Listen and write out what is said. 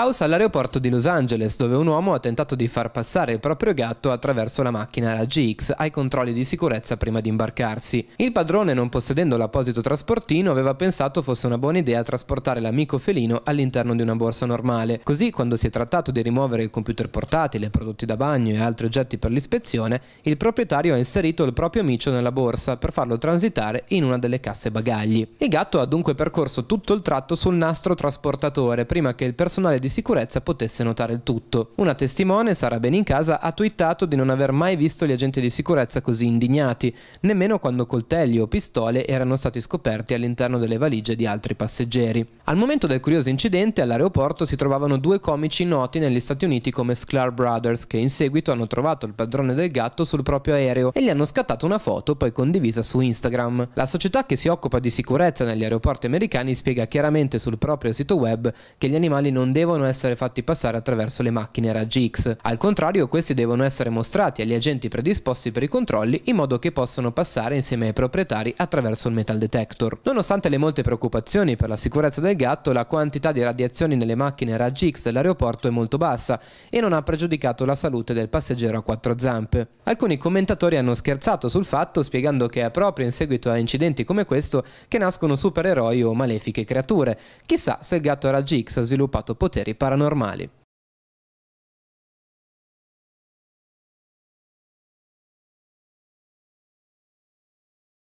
Caos all'aeroporto di Los Angeles, dove un uomo ha tentato di far passare il proprio gatto attraverso la macchina la GX ai controlli di sicurezza prima di imbarcarsi. Il padrone, non possedendo l'apposito trasportino, aveva pensato fosse una buona idea trasportare l'amico felino all'interno di una borsa normale. Così, quando si è trattato di rimuovere il computer portatile, prodotti da bagno e altri oggetti per l'ispezione, il proprietario ha inserito il proprio amicio nella borsa per farlo transitare in una delle casse bagagli. Il gatto ha dunque percorso tutto il tratto sul nastro trasportatore prima che il personale di di sicurezza potesse notare il tutto. Una testimone, Sara Benincasa, ha twittato di non aver mai visto gli agenti di sicurezza così indignati, nemmeno quando coltelli o pistole erano stati scoperti all'interno delle valigie di altri passeggeri. Al momento del curioso incidente all'aeroporto si trovavano due comici noti negli Stati Uniti come Sklar Brothers che in seguito hanno trovato il padrone del gatto sul proprio aereo e gli hanno scattato una foto poi condivisa su Instagram. La società che si occupa di sicurezza negli aeroporti americani spiega chiaramente sul proprio sito web che gli animali non devono devono essere fatti passare attraverso le macchine raggi X. Al contrario, questi devono essere mostrati agli agenti predisposti per i controlli in modo che possano passare insieme ai proprietari attraverso il metal detector. Nonostante le molte preoccupazioni per la sicurezza del gatto, la quantità di radiazioni nelle macchine raggi X dell'aeroporto è molto bassa e non ha pregiudicato la salute del passeggero a quattro zampe. Alcuni commentatori hanno scherzato sul fatto spiegando che è proprio in seguito a incidenti come questo che nascono supereroi o malefiche creature. Chissà se il gatto raggi X ha sviluppato potere misteri paranormali.